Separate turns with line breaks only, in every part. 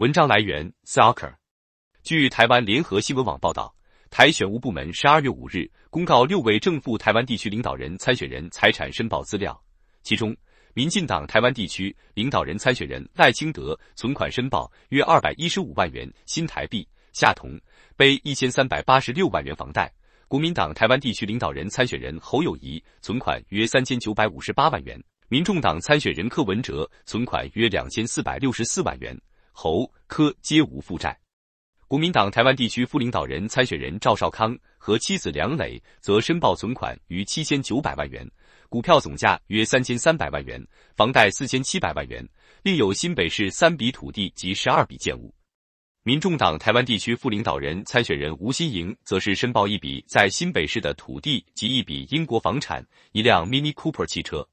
文章来源：Soccer。据台湾联合新闻网报道，台选务部门十二月五日公告六位正副台湾地区领导人参选人财产申报资料，其中民进党台湾地区领导人参选人赖清德存款申报约二百一十五万元新台币，下同，背一千三百八十六万元房贷；国民党台湾地区领导人参选人侯友谊存款约三千九百五十八万元，民众党参选人柯文哲存款约两千四百六十四万元。侯科皆无负债。国民党台湾地区副领导人参选人赵少康和妻子梁磊则申报存款逾七千九百万元，股票总价约三千三百万元，房贷四千七百万元，另有新北市三笔土地及十二笔建物。民众党台湾地区副领导人参选人吴新盈则是申报一笔在新北市的土地及一笔英国房产，一辆 Mini Cooper 汽车。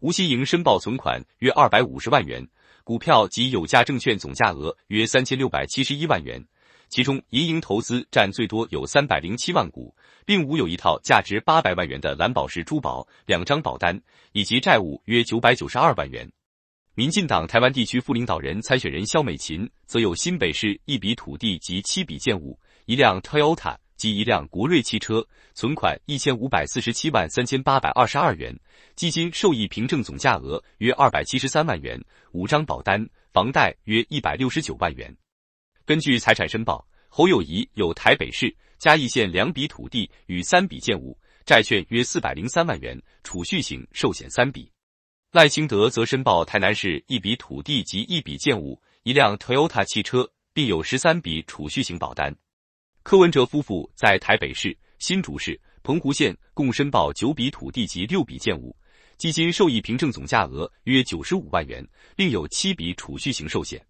吴锡盈申报存款约二百五十万元，股票及有价证券总价额约三千六百七十一万元，其中银盈投资占最多有三百零七万股，并无有一套价值八百万元的蓝宝石珠宝、两张保单以及债务约九百九十二万元。民进党台湾地区副领导人参选人肖美琴则有新北市一笔土地及七笔建物、一辆 Toyota。及一辆国瑞汽车，存款一千五百四十七万三千八百二十二元，基金受益凭证总价额约二百七十三万元，五张保单，房贷约一百六十九万元。根据财产申报，侯友谊有台北市嘉义县两笔土地与三笔建物，债券约四百零三万元，储蓄型寿险三笔。赖清德则申报台南市一笔土地及一笔建物，一辆 Toyota 汽车，并有十三笔储蓄型保单。柯文哲夫妇在台北市、新竹市、澎湖县共申报九笔土地及六笔建物，基金受益凭证总价额约九十五万元，另有七笔储蓄型寿险。